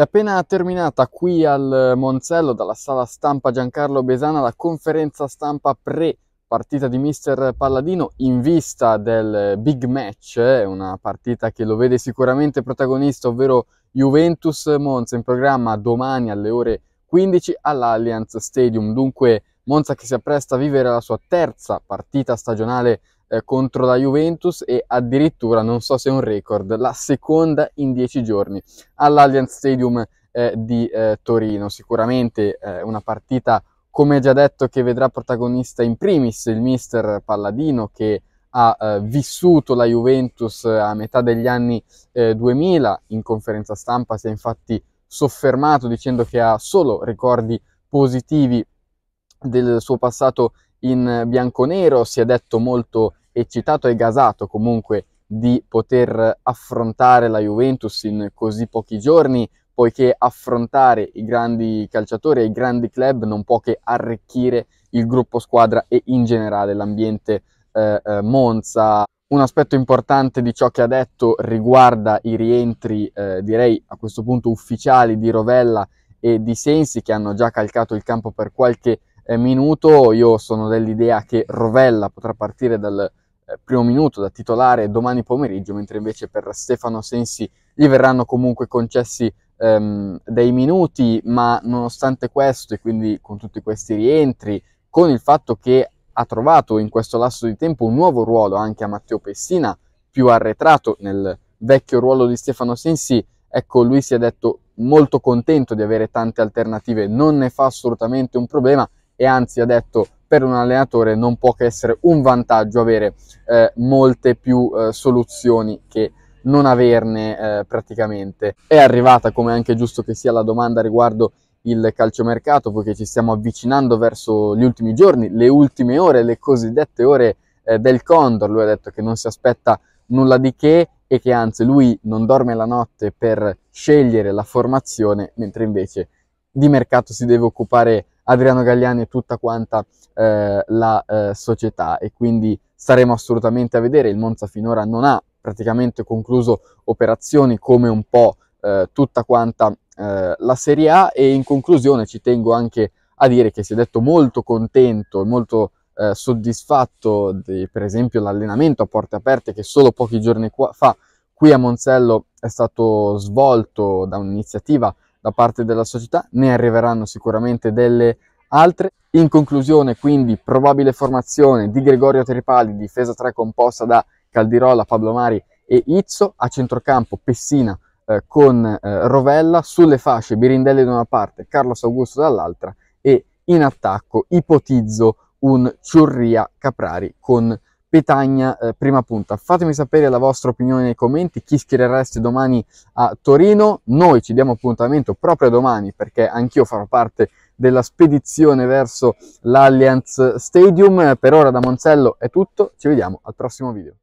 È appena terminata qui al Monzello dalla sala stampa Giancarlo Besana la conferenza stampa pre partita di mister Palladino in vista del big match, eh, una partita che lo vede sicuramente protagonista, ovvero Juventus Monza in programma domani alle ore 15 all'Allianz Stadium. Dunque Monza che si appresta a vivere la sua terza partita stagionale eh, contro la Juventus e addirittura, non so se è un record, la seconda in dieci giorni all'Allianz Stadium eh, di eh, Torino. Sicuramente eh, una partita, come già detto, che vedrà protagonista in primis il mister Palladino che ha eh, vissuto la Juventus eh, a metà degli anni 2000 in conferenza stampa si è infatti soffermato dicendo che ha solo ricordi positivi del suo passato in bianco nero, si è detto molto eccitato e gasato comunque di poter affrontare la Juventus in così pochi giorni, poiché affrontare i grandi calciatori e i grandi club non può che arricchire il gruppo squadra e in generale l'ambiente eh, eh, Monza. Un aspetto importante di ciò che ha detto riguarda i rientri, eh, direi a questo punto ufficiali di Rovella e di Sensi che hanno già calcato il campo per qualche eh, minuto. Io sono dell'idea che Rovella potrà partire dal eh, primo minuto da titolare domani pomeriggio, mentre invece per Stefano Sensi gli verranno comunque concessi ehm, dei minuti, ma nonostante questo e quindi con tutti questi rientri, con il fatto che ha trovato in questo lasso di tempo un nuovo ruolo anche a Matteo Pessina, più arretrato nel vecchio ruolo di Stefano Sensi, ecco lui si è detto molto contento di avere tante alternative, non ne fa assolutamente un problema e anzi ha detto per un allenatore non può che essere un vantaggio avere eh, molte più eh, soluzioni che non averne eh, praticamente. È arrivata, come anche giusto che sia, la domanda riguardo il calciomercato, poiché ci stiamo avvicinando verso gli ultimi giorni, le ultime ore, le cosiddette ore eh, del Condor. Lui ha detto che non si aspetta nulla di che e che anzi lui non dorme la notte per scegliere la formazione, mentre invece di mercato si deve occupare Adriano Gagliani e tutta quanta eh, la eh, società e quindi staremo assolutamente a vedere. Il Monza finora non ha praticamente concluso operazioni come un po' eh, tutta quanta eh, la Serie A e in conclusione ci tengo anche a dire che si è detto molto contento e molto eh, soddisfatto di per esempio l'allenamento a porte aperte che solo pochi giorni qua, fa qui a Monzello è stato svolto da un'iniziativa da parte della società, ne arriveranno sicuramente delle altre. In conclusione, quindi, probabile formazione di Gregorio Tripali, difesa 3 composta da Caldirola, Pablo Mari e Izzo, a centrocampo Pessina eh, con eh, Rovella, sulle fasce Birindelli da una parte, Carlos Augusto dall'altra e in attacco ipotizzo un Ciurria Caprari con Petagna eh, prima punta. Fatemi sapere la vostra opinione nei commenti, chi schierereste domani a Torino. Noi ci diamo appuntamento proprio domani perché anch'io farò parte della spedizione verso l'Allianz Stadium. Per ora da Monzello è tutto, ci vediamo al prossimo video.